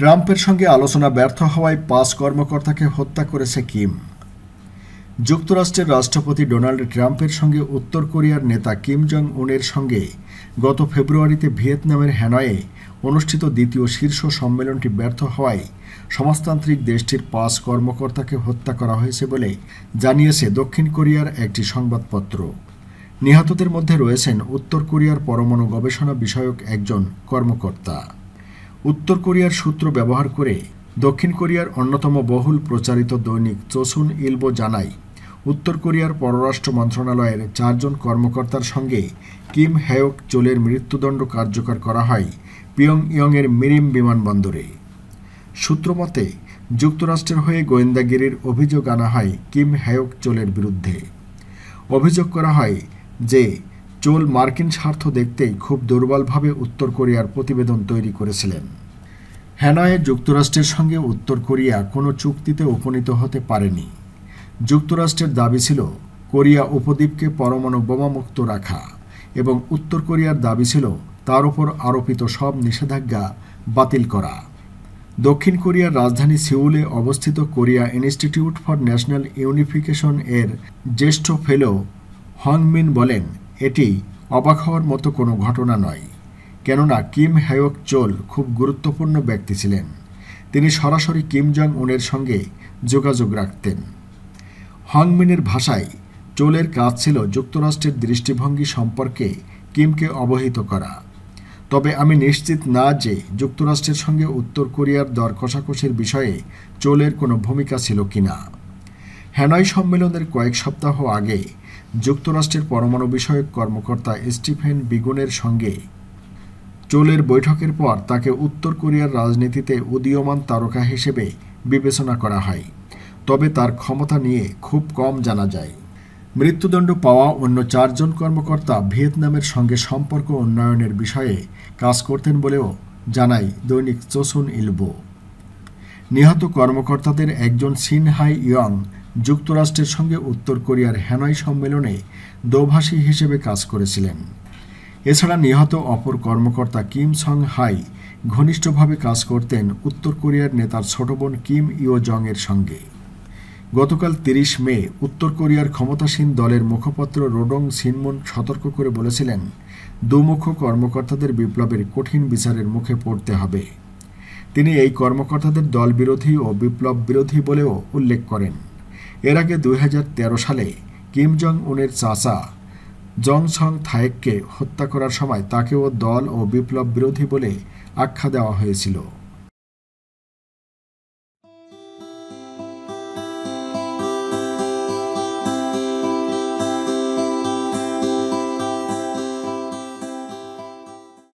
ট্রাম্পের সঙ্গে আলোচনা ব্যর্থ হওয়ায় পাঁচ কর্মকর্তাকে হত্যা করেছে কিম যুক্তরাষ্ট্রের রাষ্ট্রপতি ডোনাল্ড ট্রাম্পের সঙ্গে উত্তর কোরিয়ার নেতা কিম জং উনের সঙ্গে গত ফেব্রুয়ারিতে ভিয়েতনামের হ্যানয়ে অনুষ্ঠিত দ্বিতীয় শীর্ষ সম্মেলনটি ব্যর্থ হওয়ায় সমাজতান্ত্রিক দেশটির পাঁচ কর্মকর্তাকে হত্যা করা হয়েছে বলে জানিয়েছে দক্ষিণ কোরিয়ার একটি সংবাদপত্র নিহতদের মধ্যে রয়েছেন উত্তর কোরিয়ার পরমাণু গবেষণা বিষয়ক একজন কর্মকর্তা উত্তর কোরিয়ার সূত্র ব্যবহার করে দক্ষিণ কোরিয়ার অন্যতম বহুল প্রচারিত দৈনিক চোসুন ইলবো জানায় উত্তর কোরিয়ার পররাষ্ট্র মন্ত্রণালয়ের চারজন কর্মকর্তার সঙ্গে কিম হ্যায়ক চোলের মৃত্যুদণ্ড কার্যকর করা হয় পিয়ং ইয়ংয়ের মিরিম বিমানবন্দরে সূত্রমতে যুক্তরাষ্ট্রের হয়ে গোয়েন্দাগিরির অভিযোগ আনা হয় কিম হ্যায়ক চোলের বিরুদ্ধে অভিযোগ করা হয় যে চোল মার্কিন স্বার্থ দেখতেই খুব দুর্বলভাবে উত্তর কোরিয়ার প্রতিবেদন তৈরি করেছিলেন হ্যানয়ে যুক্তরাষ্ট্রের সঙ্গে উত্তর কোরিয়া কোনো চুক্তিতে উপনীত হতে পারেনি যুক্তরাষ্ট্রের দাবি ছিল কোরিয়া উপদ্বীপকে পরমাণু বোমামুক্ত রাখা এবং উত্তর কোরিয়ার দাবি ছিল তার উপর আরোপিত সব নিষেধাজ্ঞা বাতিল করা দক্ষিণ কোরিয়ার রাজধানী সিউলে অবস্থিত Korea Institute for National Unification এর জ্যেষ্ঠ ফেলো হংমিন বলেন এটি অবাক হওয়ার মতো কোনো ঘটনা নয় কেননা কিম হ্যায়ক চোল খুব গুরুত্বপূর্ণ ব্যক্তি ছিলেন তিনি সরাসরি কিম জং উনের সঙ্গে যোগাযোগ রাখতেন হংমিনের ভাষায় চোলের কাজ ছিল যুক্তরাষ্ট্রের দৃষ্টিভঙ্গি সম্পর্কে কিমকে অবহিত করা তবে আমি নিশ্চিত না যে যুক্তরাষ্ট্রের সঙ্গে উত্তর কোরিয়ার দর কষাকষির বিষয়ে চোলের কোনো ভূমিকা ছিল কিনা হ্যানয় সম্মেলনের কয়েক সপ্তাহ আগে যুক্তরাষ্ট্রের পরমাণু বিষয়ক কর্মকর্তা স্টিফেন বিগুনের সঙ্গে চোলের বৈঠকের পর তাকে উত্তর কোরিয়ার রাজনীতিতে উদীয়মান তারকা হিসেবে বিবেচনা করা হয় তবে তার ক্ষমতা নিয়ে খুব কম জানা যায় মৃত্যুদণ্ড পাওয়া অন্য চারজন কর্মকর্তা ভিয়েতনামের সঙ্গে সম্পর্ক উন্নয়নের বিষয়ে কাজ করতেন বলেও জানায় দৈনিক চোসুন ইলবো নিহত কর্মকর্তাদের একজন সিনহাই ইয়ং যুক্তরাষ্ট্রের সঙ্গে উত্তর কোরিয়ার হ্যানয় সম্মেলনে দোভাষী হিসেবে কাজ করেছিলেন এছাড়া নিহত অপর কর্মকর্তা কিম সং হাই ঘনিষ্ঠভাবে কাজ করতেন উত্তর কোরিয়ার নেতার ছোট বোন কিম ইও জং এর সঙ্গে গতকাল তিরিশ মে উত্তর কোরিয়ার ক্ষমতাসীন দলের মুখপাত্র রোডং সিনমুন সতর্ক করে বলেছিলেন দুমুখ কর্মকর্তাদের বিপ্লবের কঠিন বিচারের মুখে পড়তে হবে তিনি এই কর্মকর্তাদের দল বিরোধী ও বিপ্লব বিরোধী বলেও উল্লেখ করেন এর আগে দুই সালে কিম জং উনের চাচা জং সং থায়েককে হত্যা করার সময় তাকেও দল ও বিপ্লব বিরোধী বলে আখ্যা দেওয়া হয়েছিল